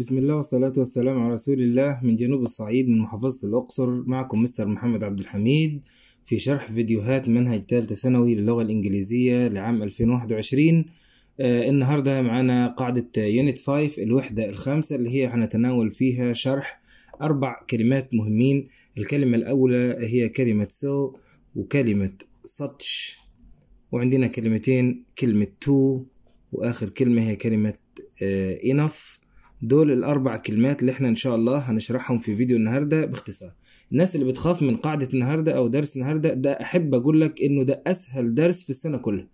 بسم الله والصلاة والسلام على رسول الله من جنوب الصعيد من محافظة الأقصر معكم مستر محمد عبد الحميد في شرح فيديوهات منهج ثالثة ثانوي للغة الإنجليزية لعام 2021 آه النهاردة معانا قاعدة يونت 5 الوحدة الخامسة اللي هي هنتناول فيها شرح أربع كلمات مهمين الكلمة الأولى هي كلمة سو وكلمة such وعندنا كلمتين كلمة تو وآخر كلمة هي كلمة آه enough دول الاربع كلمات اللي احنا ان شاء الله هنشرحهم في فيديو النهارده باختصار الناس اللي بتخاف من قاعده النهارده او درس النهارده ده احب اقول لك انه ده اسهل درس في السنه كلها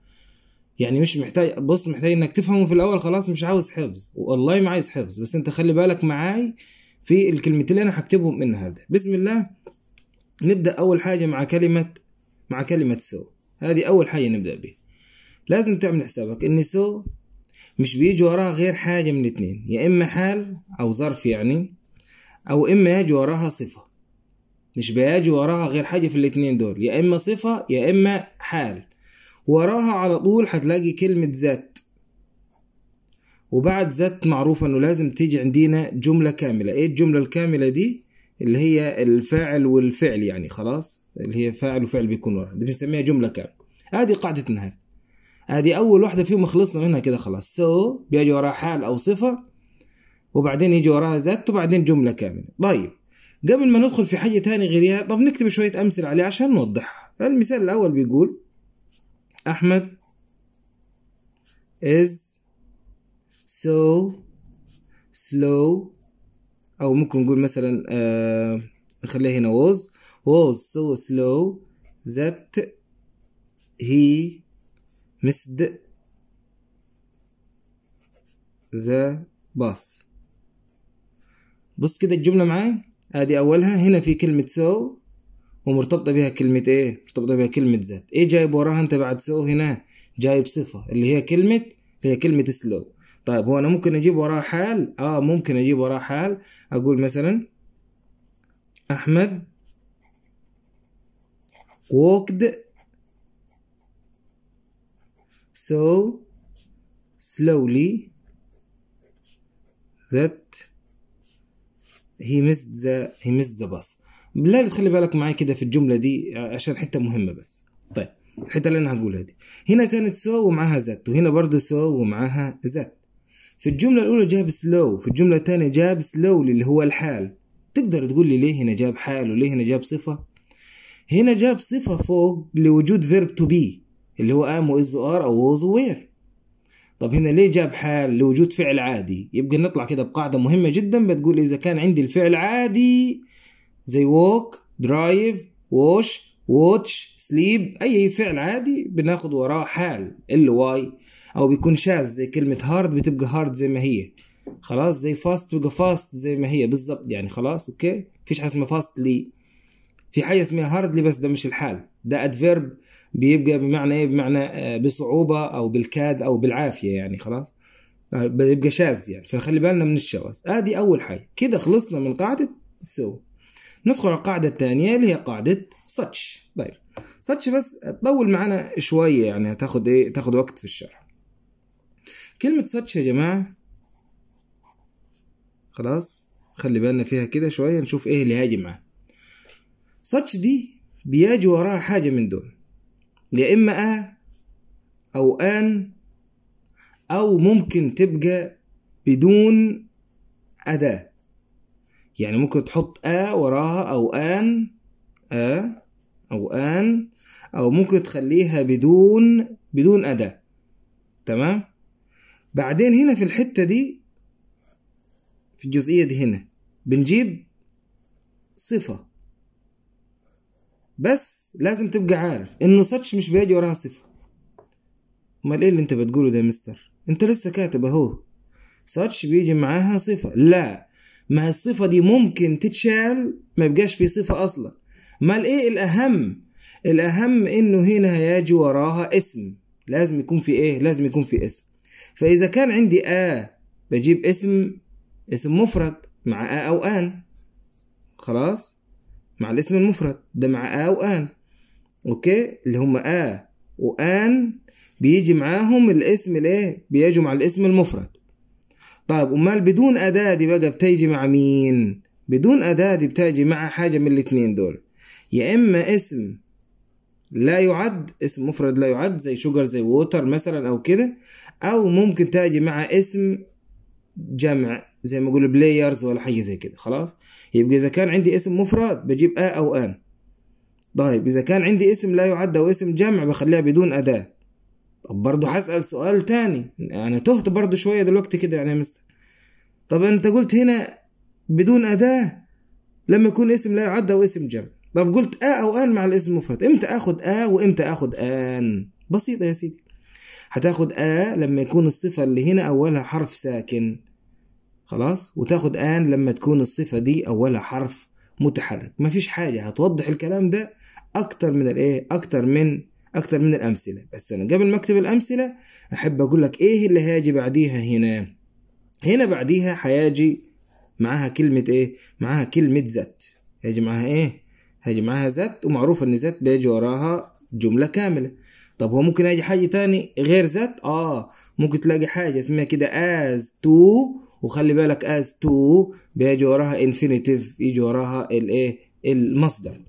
يعني مش محتاج بص محتاج انك تفهمه في الاول خلاص مش عاوز حفظ والله ما عايز حفظ بس انت خلي بالك معاي في الكلمتين اللي انا هكتبهم النهارده بسم الله نبدا اول حاجه مع كلمه مع كلمه سو هذه اول حاجه نبدا بها لازم تعمل حسابك ان سو مش بيجي وراها غير حاجة من اتنين يا إما حال أو ظرف يعني أو إما يجي وراها صفة مش بيجي وراها غير حاجة في الاتنين دول يا إما صفة يا إما حال وراها على طول هتلاقي كلمة ذات وبعد ذات معروفة إنه لازم تيجي عندنا جملة كاملة إيه الجملة الكاملة دي اللي هي الفاعل والفعل يعني خلاص اللي هي فاعل وفعل بيكون وراها دي بنسميها جملة كاملة هذه قاعدة النهاردة ادي اول واحده فيهم خلصنا منها كده خلاص سو so, بيجي وراها حال او صفه وبعدين يجي وراها ذات وبعدين جمله كامله طيب قبل ما ندخل في حاجه ثانيه غيرها طب نكتب شويه امثله عليه عشان نوضحها المثال الاول بيقول احمد is so slow او ممكن نقول مثلا آه نخليها هنا was was so slow that he مسد ذا باص بص كده الجملة معايا ادي اولها هنا في كلمة سو ومرتبطة بها كلمة ايه مرتبطة بها كلمة ذات ايه جايب وراها انت بعد سو هنا جايب صفة اللي هي كلمة اللي هي كلمة سلو طيب هو انا ممكن اجيب وراها حال اه ممكن اجيب وراها حال اقول مثلا احمد وكد so slowly that he missed the he missed the bus لا تخلي بالك معي كده في الجملة دي عشان حتة مهمة بس طيب الحتة اللي أنا هقولها دي هنا كانت so ومعاها that وهنا برضو so ومعاها that في الجملة الأولى جاب slow في الجملة الثانية جاب slowly اللي هو الحال تقدر تقول لي ليه هنا جاب حال وليه هنا جاب صفة هنا جاب صفة فوق لوجود verb to be اللي هو ام از ار او ووز وير طب هنا ليه جاب حال لوجود فعل عادي يبقى نطلع كده بقاعدة مهمة جدا بتقول إذا كان عندي الفعل عادي زي ووك درايف ووش ووتش سليب أي فعل عادي بناخد وراه حال ال واي أو بيكون شاذ زي كلمة هارد بتبقى هارد زي ما هي خلاص زي فاست بتبقى فاست زي ما هي بالظبط يعني خلاص أوكي مفيش حاجة اسمها فاست لي في حاجة اسمها هارد لي بس ده مش الحال ده أدفيرب بيبقى بمعنى ايه بمعنى آه، بصعوبه او بالكاد او بالعافيه يعني خلاص آه، بيبقى شاذ يعني فنخلي بالنا من الشواذ هذه اول حاجه كده خلصنا من قاعده سو ندخل على القاعده الثانيه اللي هي قاعده ساتش طيب ساتش بس تطول معانا شويه يعني هتاخد ايه تاخد وقت في الشرح كلمه ساتش يا جماعه خلاص خلي بالنا فيها كده شويه نشوف ايه اللي هاجي معاه ساتش دي بيجي وراها حاجه من دول يا إما أ أو آن أو ممكن تبقى بدون أداة يعني ممكن تحط أ وراها أو آن أ أو آن أو ممكن تخليها بدون بدون أداة تمام بعدين هنا في الحتة دي في الجزئية دي هنا بنجيب صفة بس لازم تبقى عارف انه سيرش مش بيجي وراها صفر امال ايه اللي انت بتقوله ده يا مستر انت لسه كاتب اهو سيرش بيجي معاها صفه لا ما الصفه دي ممكن تتشال ما يبقاش في صفه اصلا امال ايه الاهم الاهم انه هنا هيجي وراها اسم لازم يكون في ايه لازم يكون في اسم فاذا كان عندي اه بجيب اسم اسم مفرد مع اه او ان خلاص مع الاسم المفرد ده مع آ وآن أوكي اللي هم آ وآن بيجي معاهم الاسم الايه بيجوا مع الاسم المفرد طيب امال بدون اداه دي بقى بتيجي مع مين بدون اداه دي بتيجي مع حاجه من الاتنين دول يا اما اسم لا يعد اسم مفرد لا يعد زي شوجر زي ووتر مثلا او كده او ممكن تاجي مع اسم جمع زي ما يقولوا بلايرز ولا حاجه زي كده خلاص يبقى اذا كان عندي اسم مفرد بجيب ا او ان طيب اذا كان عندي اسم لا يعد او اسم جمع بخليها بدون اداه طب برضه هسال سؤال تاني انا تهت برضه شويه دلوقتي كده يعني يا مستر طب انت قلت هنا بدون اداه لما يكون اسم لا يعد او اسم جمع طب قلت ا او ان مع الاسم المفرد امتى اخد ا وامتى اخد ان بسيطه يا سيدي هتاخد آ لما يكون الصفة اللي هنا أولها حرف ساكن خلاص وتاخد ان لما تكون الصفه دي اولها حرف متحرك مفيش حاجه هتوضح الكلام ده اكتر من الايه اكتر من اكتر من الامثله بس انا قبل ما اكتب الامثله احب اقول لك ايه اللي هاجي بعديها هنا هنا بعديها هيجي معاها كلمه ايه معاها كلمه ذات هيجي معاها ايه هيجي معاها ذات ومعروف ان ذات بيجي وراها جمله كامله طب هو ممكن يجي حاجه تاني غير ذات اه ممكن تلاقي حاجه اسمها كده از تو وخلي بالك از تو بيجي وراها انفينيتيف يجي وراها الايه المصدر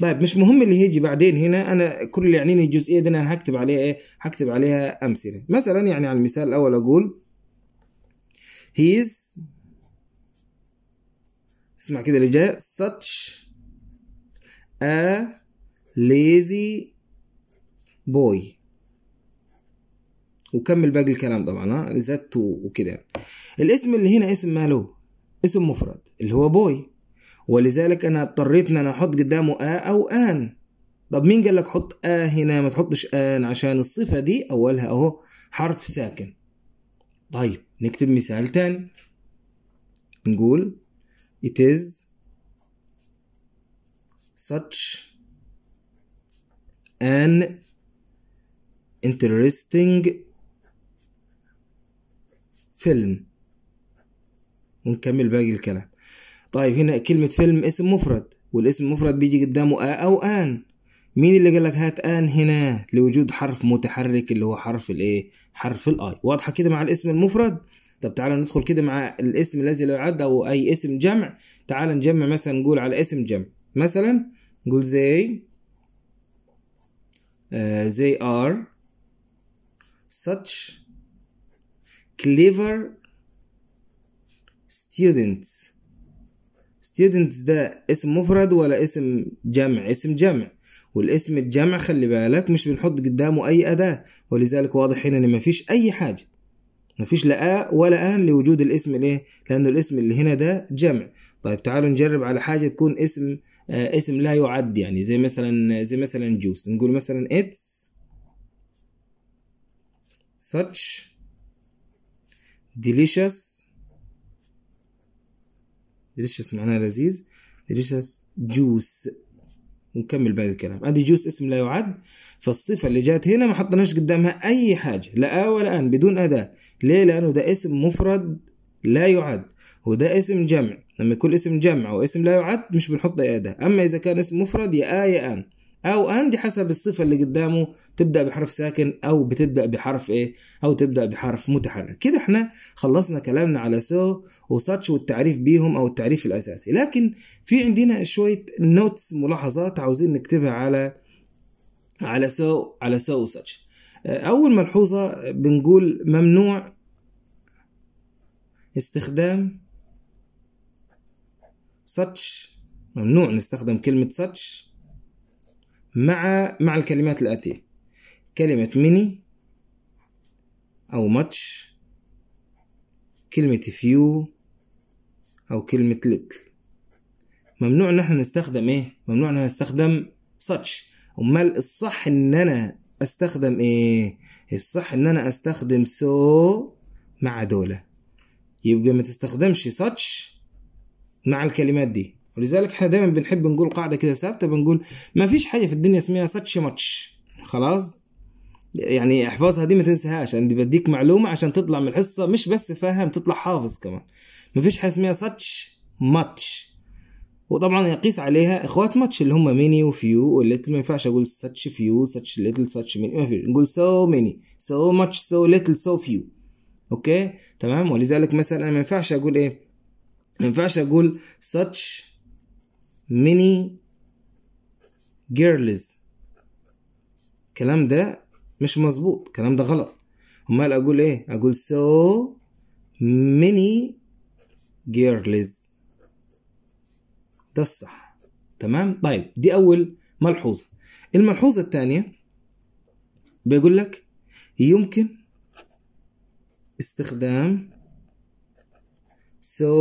طيب مش مهم اللي هيجي بعدين هنا انا كل اللي يعنيني الجزئيه دي انا هكتب عليها ايه هكتب عليها امثله مثلا يعني على المثال الاول اقول هيز اسمع كده اللي جاي such a lazy boy وكمل باقي الكلام طبعا ها زت وكده يعني. الاسم اللي هنا اسم ماله اسم مفرد اللي هو بوي ولذلك انا اضطريت ان انا احط قدامه آ او ان طب مين قال لك حط آ هنا ما تحطش ان عشان الصفة دي اولها اهو حرف ساكن طيب نكتب مثال تاني نقول it is such an interesting فيلم ونكمل باقي الكلام طيب هنا كلمة فيلم اسم مفرد والاسم المفرد بيجي قدامه آ أو آن مين اللي قال لك هات آن هنا لوجود حرف متحرك اللي هو حرف الايه حرف الاي واضحة كده مع الاسم المفرد طب تعالى ندخل كده مع الاسم الذي لا يعد او اي اسم جمع تعالى نجمع مثلا نقول على اسم جمع مثلا نقول زي آه زي ار such clever students students ده اسم مفرد ولا اسم جمع اسم جمع والاسم الجمع خلي بالك مش بنحط قدامه اي اداه ولذلك واضح هنا ان مفيش اي حاجه مفيش لا ولا ان لوجود الاسم الايه لانه الاسم اللي هنا ده جمع طيب تعالوا نجرب على حاجه تكون اسم آه اسم لا يعد يعني زي مثلا زي مثلا جوس نقول مثلا اتس such delicious delicious معناها لذيذ delicious juice ونكمل باقي الكلام ادي جوس اسم لا يعد فالصفه اللي جات هنا ما حطيناش قدامها اي حاجه لا آ ولا ان بدون اداه ليه لانه ده اسم مفرد لا يعد وده اسم جمع لما يكون اسم جمع واسم لا يعد مش بنحط اي اداه اما اذا كان اسم مفرد يا آ يا ان او اندي حسب الصفه اللي قدامه تبدا بحرف ساكن او بتبدا بحرف ايه او تبدا بحرف متحرك كده احنا خلصنا كلامنا على سو وساتش والتعريف بيهم او التعريف الاساسي لكن في عندنا شويه نوتس ملاحظات عاوزين نكتبها على على سو على سو وساتش آه، اول ملحوظه بنقول ممنوع استخدام ساتش ممنوع نستخدم كلمه ساتش مع مع الكلمات الآتية كلمة ميني أو ماتش كلمة فيو أو كلمة ليتل ممنوع إن احنا نستخدم إيه؟ ممنوع إن احنا نستخدم ساتش أمال الصح إن أنا أستخدم إيه؟ الصح إن أنا أستخدم سو مع دولة يبقى ما تستخدمش ساتش مع الكلمات دي ولذلك احنا دايما بنحب نقول قاعده كده ثابته بنقول ما فيش حاجه في الدنيا اسمها ساتش ماتش خلاص يعني احفظها دي ما تنساهاش انا يعني بديك معلومه عشان تطلع من الحصه مش بس فاهم تطلع حافظ كمان ما فيش حاجه اسمها ساتش ماتش وطبعا يقيس عليها اخوات ماتش اللي هم ميني وفيو والليتل ما ينفعش اقول ساتش فيو ساتش ليتل ساتش ميني ما فيش نقول سو ميني سو ماتش سو ليتل سو فيو اوكي تمام ولذلك مثلا انا ما ينفعش اقول ايه ما ينفعش اقول ساتش ميني جيرلز الكلام ده مش مظبوط الكلام ده غلط امال اقول ايه اقول سو ميني جيرلز ده الصح تمام طيب دي اول ملحوظه الملحوظه الثانيه بيقول لك يمكن استخدام so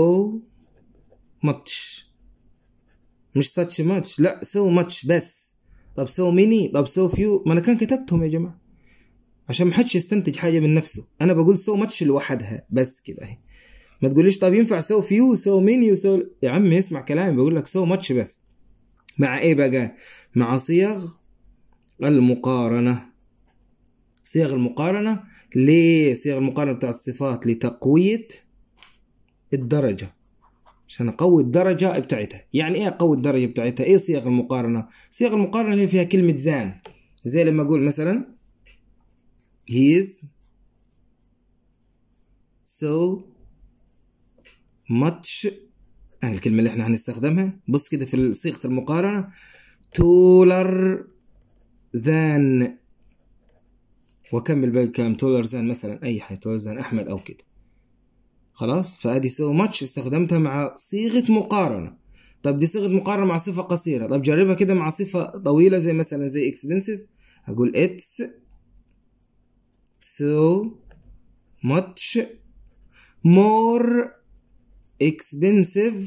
much مش ساتش ماتش لا سو ماتش بس طب سو ميني طب سو فيو ما انا كان كتبتهم يا جماعه عشان ما حدش يستنتج حاجه من نفسه انا بقول سو ماتش لوحدها بس كده اهي ما تقوليش طب ينفع سو فيو سو ميني وسو يا عم اسمع كلامي بقول لك سو ماتش بس مع ايه بقى مع صيغ المقارنه صيغ المقارنه ليه صيغ المقارنه بتاعت الصفات لتقويه الدرجه عشان اقوي الدرجه بتاعتها يعني ايه اقوي الدرجه بتاعتها ايه صيغ المقارنه صيغ المقارنه اللي فيها كلمه زان زي لما اقول مثلا is so much آه الكلمه اللي احنا هنستخدمها بص كده في صيغه المقارنه taller than واكمل باقي الكلام taller than مثلا اي حاجه taller than احمد او كده خلاص فادي سو ماتش استخدمتها مع صيغه مقارنه طب دي صيغه مقارنه مع صفه قصيره طب جربها كده مع صفه طويله زي مثلا زي اكسبنسيف هقول اتس so much more expensive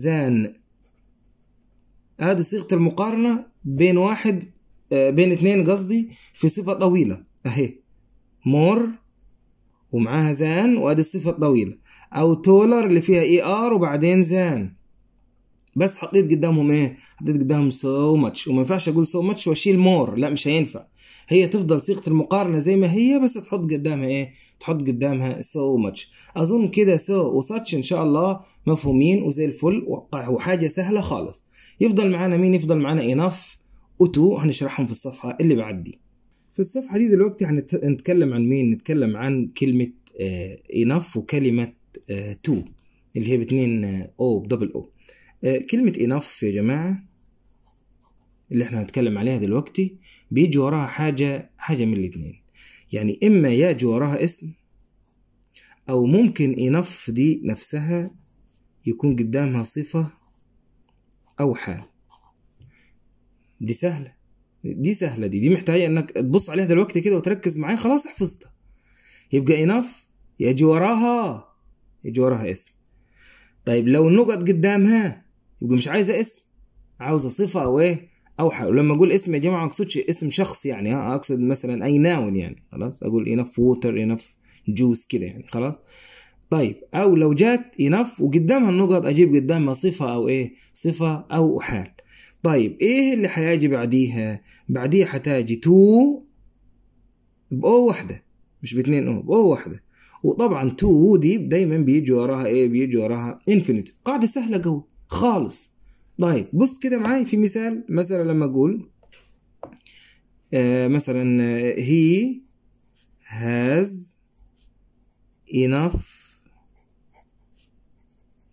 than هذه صيغة المقارنة بين واحد آه، بين اثنين قصدي في صفة طويلة اهي more ومعاها زان وادي الصفه الطويله او تولر اللي فيها اي ار وبعدين زان بس حطيت قدامهم ايه حطيت قدامهم سو ماتش وما ينفعش اقول سو ماتش واشيل مور لا مش هينفع هي تفضل صيغه المقارنه زي ما هي بس تحط قدامها ايه تحط قدامها سو ماتش اظن كده سو وساتش ان شاء الله مفهومين وزي الفل وحاجه سهله خالص يفضل معانا مين يفضل معانا انف وتو هنشرحهم في الصفحه اللي بعد دي في الصفحة دي دلوقتي هنتكلم عن مين نتكلم عن كلمة آه، enough وكلمة تو آه، اللي هي باتنين او آه، بدبل او كلمة enough يا جماعة اللي احنا هنتكلم عليها دلوقتي بيجي وراها حاجة حاجة من الاتنين يعني اما يجي وراها اسم او ممكن enough دي نفسها يكون قدامها صفة او حال دي سهلة دي سهله دي دي محتاجه انك تبص عليها دلوقتي كده وتركز معايا خلاص حفظتها يبقى اناف يجي وراها يجي وراها اسم طيب لو النقط قدامها يبقى مش عايزه اسم عاوزه صفه او ايه او حاجه ولما اقول اسم يا جماعه ما اقصدش اسم شخص يعني ها اقصد مثلا اي ناون يعني خلاص اقول اناف ووتر اناف جوس كده يعني خلاص طيب او لو جات اناف وقدامها النقط اجيب قدامها صفه او ايه صفه او حال طيب ايه اللي حيجي بعديها بعديها حتاجي تو بأو واحدة مش باتنين أو بأو واحدة وطبعا تو دي دايما بيجي وراها ايه بيجي وراها انفينيتي قاعدة سهلة قوي خالص طيب بص كده معايا في مثال مثلا لما اقول آه مثلا هي آه، هاز enough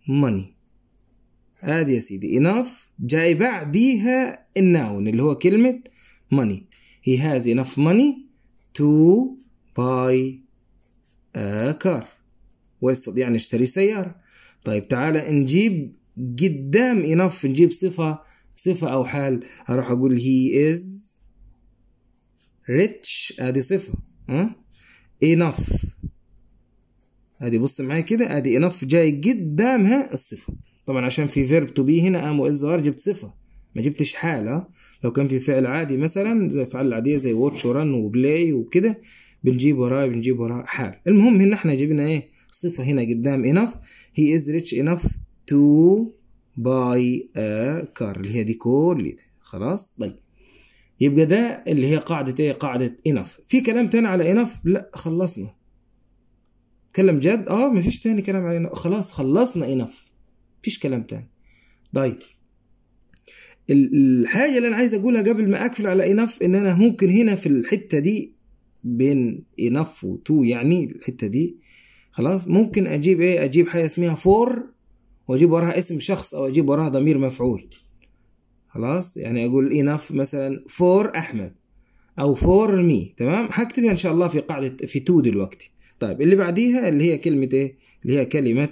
money هذه يا سيدي enough جاي بعديها الناون اللي هو كلمة money he has enough money to buy a car ويستطيع أن يشتري سيارة طيب تعالى نجيب قدام enough نجيب صفة صفة أو حال أروح أقول he is rich هذه صفة ها enough هذه بص معايا كده هذه enough جاي قدامها الصفة طبعا عشان في فيرب تو بي هنا ام از ار جبت صفه ما جبتش حاله آه. لو كان في فعل عادي مثلا زي الافعال العاديه زي واتش ورن وبلاي وكده بنجيب وراه بنجيب وراه حال المهم هنا احنا جبنا ايه صفه هنا قدام enough هي از ريتش enough تو باي ا كار اللي هي دي ليد خلاص طيب يبقى ده اللي هي قاعدة ايه قاعدة enough في كلام تاني على enough لا خلصنا كلام جد اه مفيش تاني كلام على enough خلاص خلصنا enough مفيش كلام تاني طيب الحاجه اللي انا عايز اقولها قبل ما اقفل على انف ان انا ممكن هنا في الحته دي بين انف وتو يعني الحته دي خلاص ممكن اجيب ايه اجيب حاجه اسمها فور واجيب وراها اسم شخص او اجيب وراها ضمير مفعول خلاص يعني اقول انف مثلا فور احمد او فور مي تمام هكتبها ان شاء الله في قاعده في تو دلوقتي طيب اللي بعديها اللي هي كلمه ايه اللي هي كلمه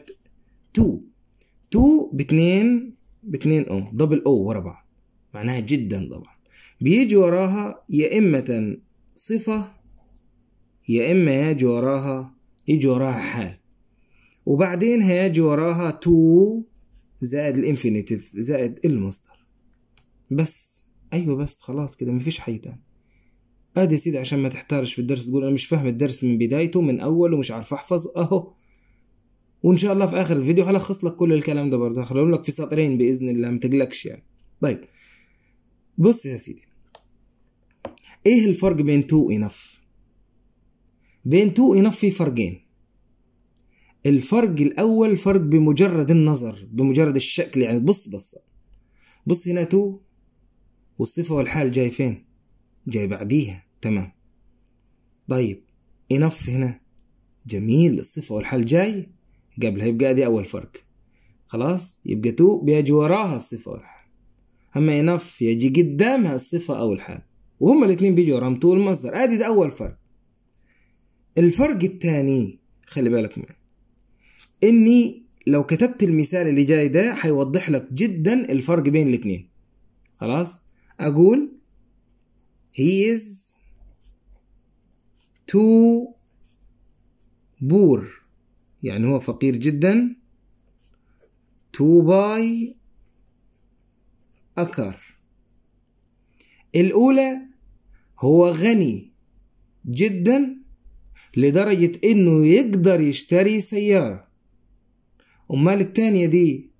تو تو باتنين باتنين او دبل او ورا بعض معناها جدا طبعا بيجي وراها يا اما صفه يا اما يجي وراها يجي وراها حال وبعدين هيجي وراها تو زائد الانفينيتيف زائد المصدر بس ايوه بس خلاص كده مفيش حاجه تاني ادي يا سيدي عشان ما تحتارش في الدرس تقول انا مش فاهم الدرس من بدايته من اوله ومش عارف احفظ اهو وان شاء الله في اخر الفيديو هلخص لك كل الكلام ده برضه هخليهم لك في سطرين باذن الله ما تقلقش يعني طيب بص يا سيدي ايه الفرق بين تو انف بين تو انف في فرقين الفرق الاول فرق بمجرد النظر بمجرد الشكل يعني بص بص بص هنا تو والصفه والحال جاي فين جاي بعديها تمام طيب انف هنا جميل الصفه والحال جاي قبلها يبقى دي أول فرق خلاص يبقى تو بيجي وراها الصفة والحال أما إنف يجي قدامها الصفة أو الحال وهما الاثنين بيجوا وراهم تو المصدر آدي ده أول فرق الفرق الثاني خلي بالك معي إني لو كتبت المثال اللي جاي ده هيوضح لك جدا الفرق بين الاثنين خلاص أقول he is too poor يعني هو فقير جدا تو باي أكر الأولى هو غني جدا لدرجة إنه يقدر يشتري سيارة أمال التانية دي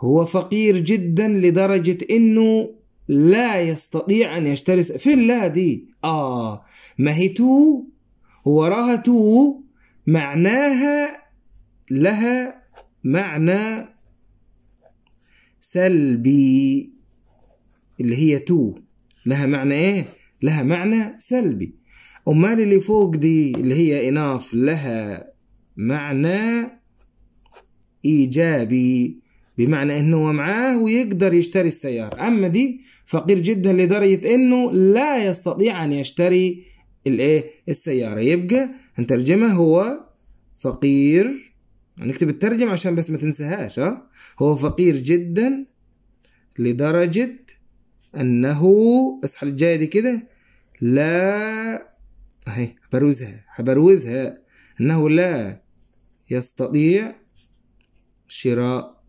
هو فقير جدا لدرجة إنه لا يستطيع أن يشتري فين لا دي آه ما هي تو وراها تو معناها لها معنى سلبي اللي هي تو لها معنى ايه؟ لها معنى سلبي امال اللي فوق دي اللي هي اناف لها معنى ايجابي بمعنى انه هو معاه ويقدر يشتري السيارة اما دي فقير جدا لدرجة انه لا يستطيع ان يشتري الايه السيارة يبقى نترجمه هو فقير نكتب الترجمة عشان بس ما تنساهاش ها هو فقير جدا لدرجة أنه اصحى الجاية دي كده لا أهي بروزها بروزها أنه لا يستطيع شراء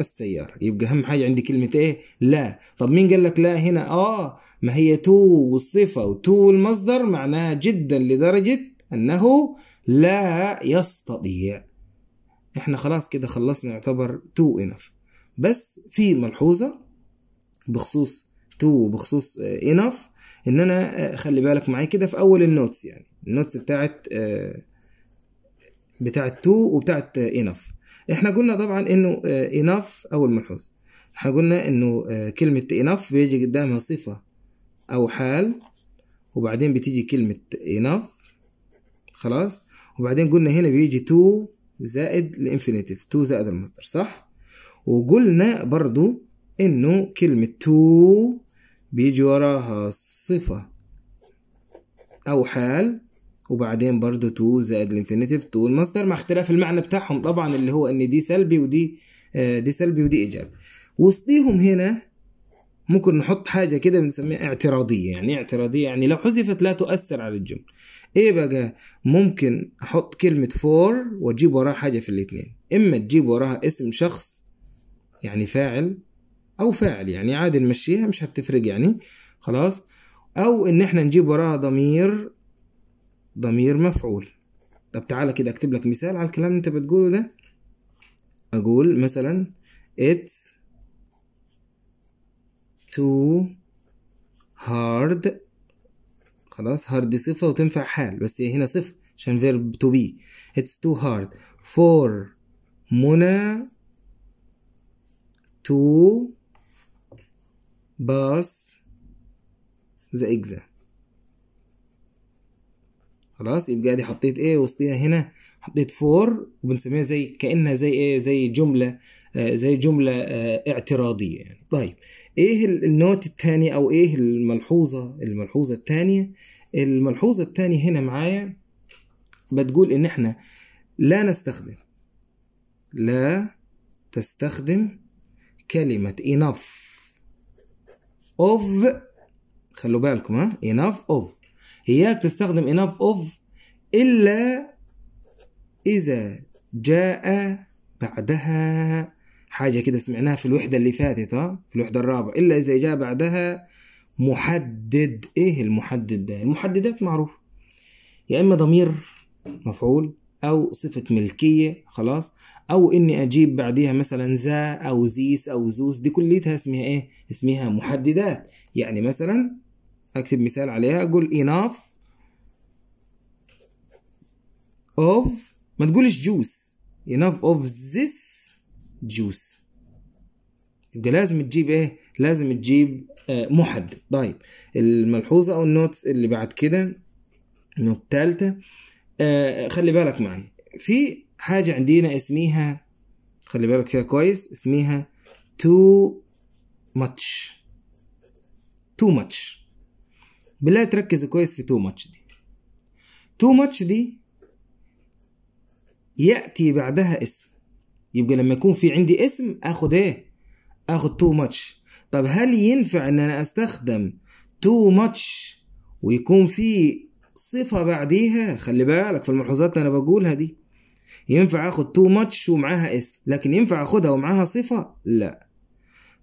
السيارة يبقى أهم حاجة عندي كلمة إيه لا طب مين قال لك لا هنا آه ما هي تو والصفة وتو المصدر معناها جدا لدرجة أنه لا يستطيع احنا خلاص كده خلصنا يعتبر تو انف بس في ملحوظة بخصوص تو وبخصوص انف آه، ان انا آه، خلي بالك معايا كده في اول النوتس يعني النوتس بتاعت آه، بتاعت تو وبتاعت انف احنا قلنا طبعا انه انف اول ملحوظة احنا قلنا انه كلمة انف بيجي قدامها صفة او حال وبعدين بتيجي كلمة enough خلاص وبعدين قلنا هنا بيجي 2 زائد الانفينيتيف 2 زائد المصدر صح وقلنا برضو انه كلمة 2 بيجي وراها صفة او حال وبعدين برضو 2 زائد الانفينيتيف 2 المصدر مع اختلاف المعنى بتاعهم طبعا اللي هو ان دي سلبي ودي آه، دي سلبي ودي ايجابي وسطيهم هنا ممكن نحط حاجة كده بنسميها اعتراضية يعني إيه اعتراضية يعني لو حذفت لا تؤثر على الجملة ايه بقى ممكن احط كلمة فور واجيب وراها حاجة في الاتنين اما تجيب وراها اسم شخص يعني فاعل او فاعل يعني عادي نمشيها مش هتفرق يعني خلاص او ان احنا نجيب وراها ضمير ضمير مفعول طب تعالى كده اكتب لك مثال على الكلام اللي انت بتقوله ده اقول مثلا it's too hard خلاص هارد صفة وتنفع حال بس هنا صفة عشان verb to be it's too hard for منى تو باس ذا اكزا خلاص يبقى دي حطيت ايه وسطيها هنا حطيت فور وبنسميها زي كانها زي ايه زي جمله آه، زي جمله آه، اعتراضيه يعني طيب ايه النوت الثانيه او ايه الملحوظه الملحوظه الثانيه الملحوظه الثانيه هنا معايا بتقول ان احنا لا نستخدم لا تستخدم كلمة enough of خلوا بالكم ها enough of هيك تستخدم enough of إلا إذا جاء بعدها حاجة كده سمعناها في الوحدة اللي فاتت ها في الوحدة الرابعة إلا إذا جاء بعدها محدد إيه المحدد ده المحددات معروفة يا إما ضمير مفعول أو صفة ملكية خلاص أو إني أجيب بعديها مثلا ذا أو زيس أو زوس دي كليتها اسمها إيه اسمها محددات يعني مثلا أكتب مثال عليها أقول enough of ما تقولش جوس enough of this juice يبقى لازم تجيب ايه لازم تجيب آه، محدد طيب الملحوظة او النوتس اللي بعد كده النوت الثالثة آه، خلي بالك معي في حاجة عندنا اسميها خلي بالك فيها كويس اسميها too much too much بالله تركز كويس في too much دي too much دي ياتي بعدها اسم يبقى لما يكون في عندي اسم اخد ايه اخد تو ماتش طب هل ينفع ان انا استخدم تو ماتش ويكون في صفة بعديها خلي بالك في الملحوظات اللي انا بقولها دي ينفع اخد تو ماتش ومعاها اسم لكن ينفع اخدها ومعاها صفة لا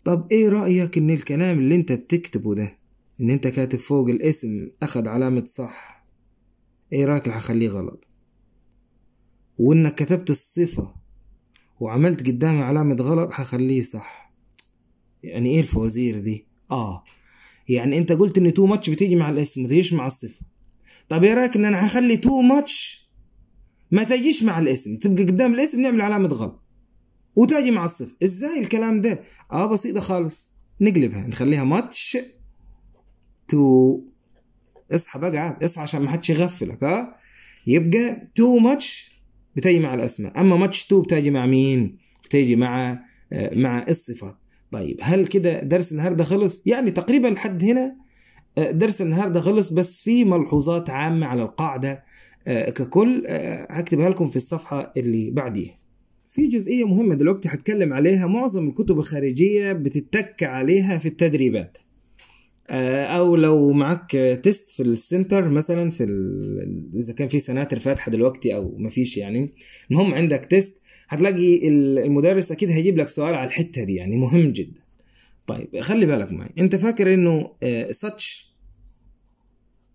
طب ايه رأيك ان الكلام اللي انت بتكتبه ده ان انت كاتب فوق الاسم اخد علامة صح ايه رأيك اللي هخليه غلط وانك كتبت الصفة وعملت قدامي علامة غلط هخليه صح يعني ايه الفوازير دي اه يعني انت قلت ان تو ماتش بتيجي مع الاسم ما تجيش مع الصفة طب ايه رايك ان انا هخلي تو ماتش ما تجيش مع الاسم تبقى قدام الاسم نعمل علامة غلط وتجي مع الصفة ازاي الكلام ده اه بسيطة خالص نقلبها نخليها ماتش تو اصحى بقى عاد اصحى عشان ما حدش يغفلك اه يبقى تو ماتش بتيجي مع الاسماء اما ماتش 2 بتيجي مع مين بتيجي مع آه، مع الصفات طيب هل كده درس النهارده خلص يعني تقريبا لحد هنا آه، درس النهارده خلص بس في ملحوظات عامه على القاعده آه، ككل هكتبها لكم في الصفحه اللي بعديها في جزئيه مهمه دلوقتي هتكلم عليها معظم الكتب الخارجيه بتتك عليها في التدريبات آه، او لو معاك تيست في السنتر مثلا في ال... اذا كان في سناتر فاتحه دلوقتي او مفيش يعني المهم عندك تيست هتلاقي المدرس اكيد هيجيب لك سؤال على الحته دي يعني مهم جدا طيب خلي بالك معي انت فاكر انه آه، ساتش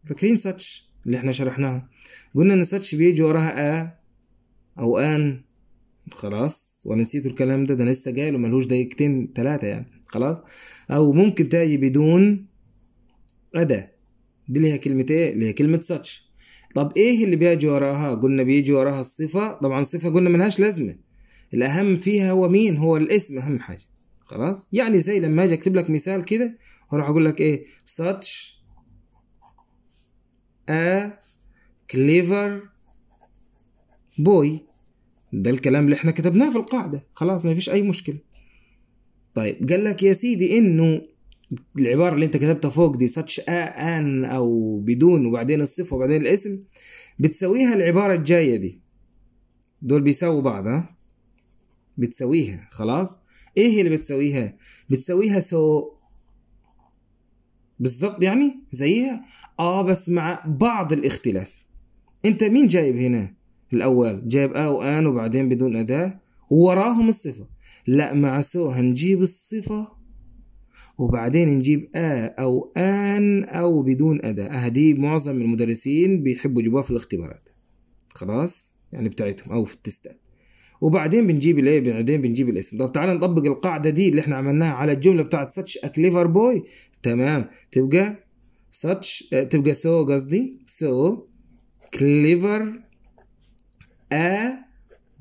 فاكرين ساتش اللي احنا شرحناها قلنا ان ساتش بيجي وراها ا او ان خلاص وانا نسيت الكلام ده ده لسه جاي له ملوش دقيقتين ثلاثه يعني خلاص او ممكن تاجي بدون غدا دي ليها كلمتين اللي هي كلمة such طب ايه اللي بيجي وراها قلنا بيجي وراها الصفة طبعا صفة قلنا ملهاش لازمة الأهم فيها هو مين هو الاسم أهم حاجة خلاص يعني زي لما اجي اكتب لك مثال كده واروح اقول لك ايه such a clever boy ده الكلام اللي احنا كتبناه في القاعدة خلاص ما فيش أي مشكلة طيب قال لك يا سيدي إنه العباره اللي انت كتبتها فوق دي ساتش آ ان او بدون وبعدين الصفه وبعدين الاسم بتسويها العباره الجايه دي دول بيساووا بعض ها بتسويها خلاص ايه اللي بتسويها بتسويها سو بالظبط يعني زيها اه بس مع بعض الاختلاف انت مين جايب هنا الاول جايب ا آه وان وبعدين بدون اداه ووراهم الصفه لا مع سو هنجيب الصفه وبعدين نجيب آ أو آن أو بدون أداة آه، هذه معظم المدرسين بيحبوا يجيبوها في الاختبارات خلاص يعني بتاعتهم أو في التستات وبعدين بنجيب الايه بعدين بنجيب الاسم طب تعالى نطبق القاعده دي اللي احنا عملناها على الجمله بتاعت such a clever boy تمام تبقى such آه، تبقى so قصدي so clever ا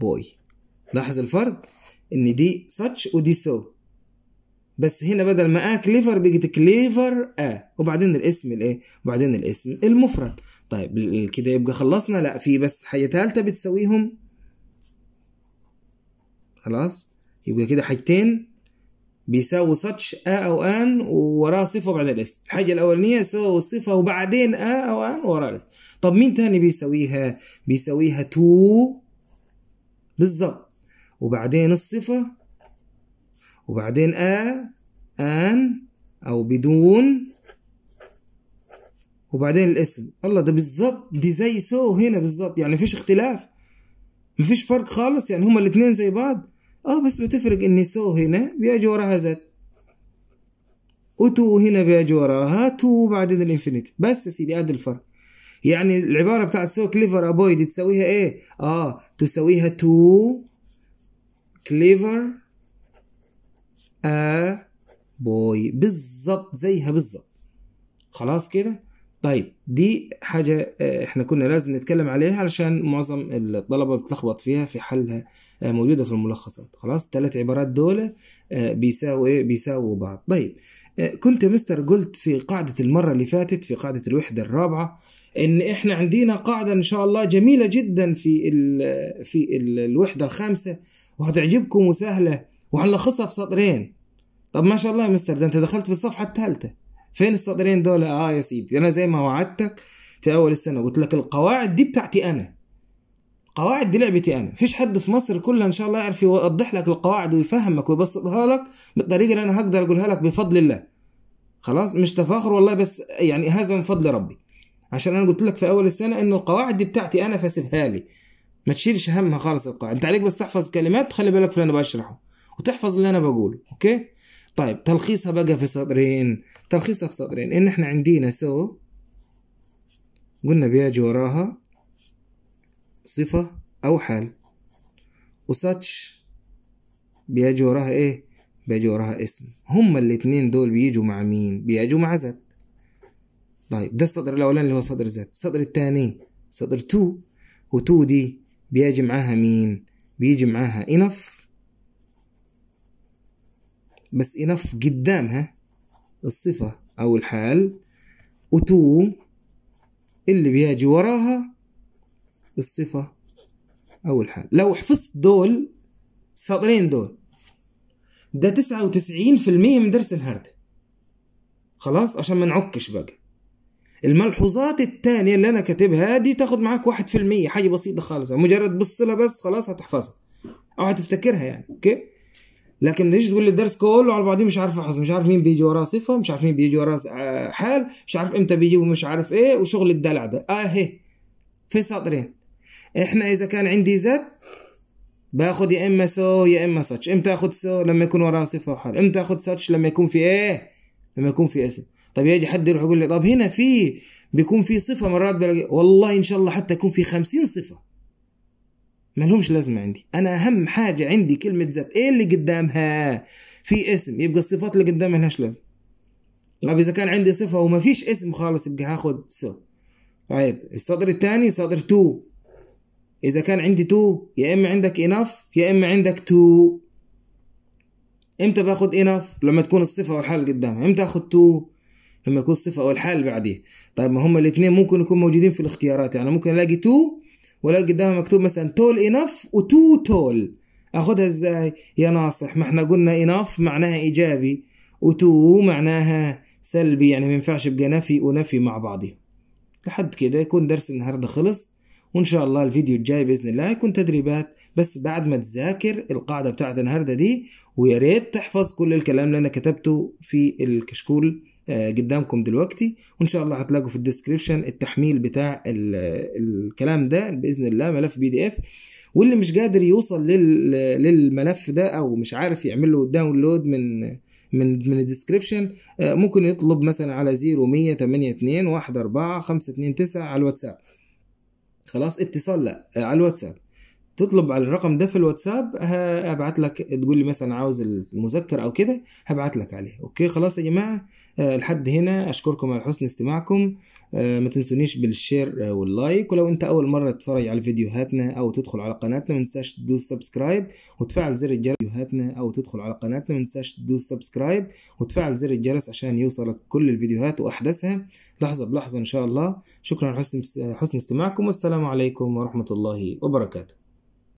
boy لاحظ الفرق ان دي such ودي so بس هنا بدل ما اه كليفر بيجي كليفر اه وبعدين الاسم الايه وبعدين الاسم المفرد طيب كده يبقى خلصنا لا في بس حاجه ثالثه بتساويهم خلاص يبقى كده حاجتين بيساووا ساتش ا او ان ووراه صفه بعد الاسم الحاجه الاولانيه سو الصفه وبعدين ا او ان وراه الاسم طب مين تاني بيساويها بيساويها تو بالظبط وبعدين الصفه وبعدين آ آن أو بدون وبعدين الاسم الله ده بالظبط دي زي سو هنا بالظبط يعني مفيش اختلاف مفيش فرق خالص يعني هما الاثنين زي بعض اه بس بتفرق ان سو هنا بيجي وراها زد وتو هنا بيجي وراها تو وبعدين الانفينيتي بس يا سيدي ادي الفرق يعني العبارة بتاعت سو كليفر ابويد تسويها ايه؟ اه تسويها تو كليفر a boy بالظبط زيها بالظبط خلاص كده طيب دي حاجة احنا كنا لازم نتكلم عليها علشان معظم الطلبة بتلخبط فيها في حلها موجودة في الملخصات خلاص الثلاث عبارات دول بيساووا ايه بيساووا بعض طيب كنت مستر قلت في قاعدة المرة اللي فاتت في قاعدة الوحدة الرابعة ان احنا عندنا قاعدة ان شاء الله جميلة جدا في الـ في الـ الوحدة الخامسة وهتعجبكم وسهلة وهنلخصها في سطرين طب ما شاء الله يا مستر ده انت دخلت في الصفحه الثالثه فين السطرين دول اه يا سيدي انا زي ما وعدتك في اول السنه قلت لك القواعد دي بتاعتي انا القواعد دي لعبتي انا فيش حد في مصر كلها ان شاء الله يعرف يوضح لك القواعد ويفهمك ويبسطها لك بالطريقه اللي انا هقدر اقولها لك بفضل الله خلاص مش تفاخر والله بس يعني هذا من فضل ربي عشان انا قلت لك في اول السنه انه القواعد دي بتاعتي انا فسيبها لي ما تشيلش همها خالص القواعد انت عليك بس تحفظ كلمات خلي بالك في اللي انا بشرحه وتحفظ اللي انا بقوله اوكي طيب تلخيصها بقى في سطرين تلخيصها في سطرين ان احنا عندنا سو قلنا بيجي وراها صفة او حال وساتش بيجي وراها ايه بيجي وراها اسم هما الاتنين دول بيجوا مع مين بيجوا مع ذات طيب ده السطر الاولاني اللي هو سطر ذات السطر الثاني سطر تو و دي بيجي معاها مين بيجي معاها انف بس انف قدامها الصفة أو الحال وتو اللي بيجي وراها الصفة أو الحال لو حفظت دول السطرين دول ده تسعة وتسعين في المية من درس الهرد خلاص عشان ما نعكش بقى الملحوظات التانية اللي أنا كاتبها دي تاخد معاك واحد في المية حاجة بسيطة خالص مجرد بص لها بس خلاص هتحفظها أو هتفتكرها يعني أوكي لكن ليش تقول لي الدرس كله على بعضيه مش عارف احفظ مش عارف مين بيجي وراه صفه مش عارف مين بيجي وراه آه، حال مش عارف امتى بيجي ومش عارف ايه وشغل الدلع ده اهي آه، في سطرين احنا اذا كان عندي زد باخد يا اما سو يا اما ساتش امتى اخد سو لما يكون وراه صفه وحال امتى اخد ساتش لما يكون في ايه لما يكون في اسم طب يجي حد يروح يقول لي طب هنا في بيكون في صفه مرات بلاقي والله ان شاء الله حتى يكون في خمسين صفه ما لهمش لازمه عندي انا اهم حاجه عندي كلمه ذات ايه اللي قدامها في اسم يبقى الصفات اللي قدامها لهاش لازمه ما طيب اذا كان عندي صفه وما فيش اسم خالص يبقى هاخد س طيب الصدر الثاني صدر تو اذا كان عندي تو يا اما عندك اناف يا اما عندك تو امتى باخد اناف لما تكون الصفه والحال قدامها امتى اخد تو لما يكون الصفه والحال بعديه طيب ما هما الاثنين ممكن يكون موجودين في الاختيارات يعني ممكن الاقي تو ولا قدامها مكتوب مثلا تول انف وتو تول اخدها ازاي يا ناصح ما احنا قلنا انف معناها ايجابي وتو معناها سلبي يعني ما ينفعش يبقى نفي ونفي مع بعضهم لحد كده يكون درس النهارده خلص وان شاء الله الفيديو الجاي باذن الله يكون تدريبات بس بعد ما تذاكر القاعده بتاعت النهارده دي ويا ريت تحفظ كل الكلام اللي انا كتبته في الكشكول آه، قدامكم دلوقتي وان شاء الله هتلاقوا في الديسكريبشن التحميل بتاع الكلام ده باذن الله ملف بي دي اف واللي مش قادر يوصل للملف ده او مش عارف يعمل له داونلود من من من الديسكريبشن آه، ممكن يطلب مثلا على 0182 14529 على الواتساب خلاص اتصال لا آه، على الواتساب تطلب على الرقم ده في الواتساب هبعت لك تقول لي مثلا عاوز المذكر او كده هبعت لك عليه اوكي خلاص يا جماعه آه، لحد هنا اشكركم على حسن استماعكم آه، ما تنسونيش بالشير آه، واللايك ولو انت اول مره تتفرج على فيديوهاتنا او تدخل على قناتنا ما تنساش تدوس سبسكرايب وتفعل زر الجرس فيديوهاتنا او تدخل على قناتنا ما تنساش تدوس سبسكرايب وتفعل زر الجرس عشان يوصلك كل الفيديوهات واحدثها لحظه بلحظه ان شاء الله شكرا حسن حسن استماعكم والسلام عليكم ورحمه الله وبركاته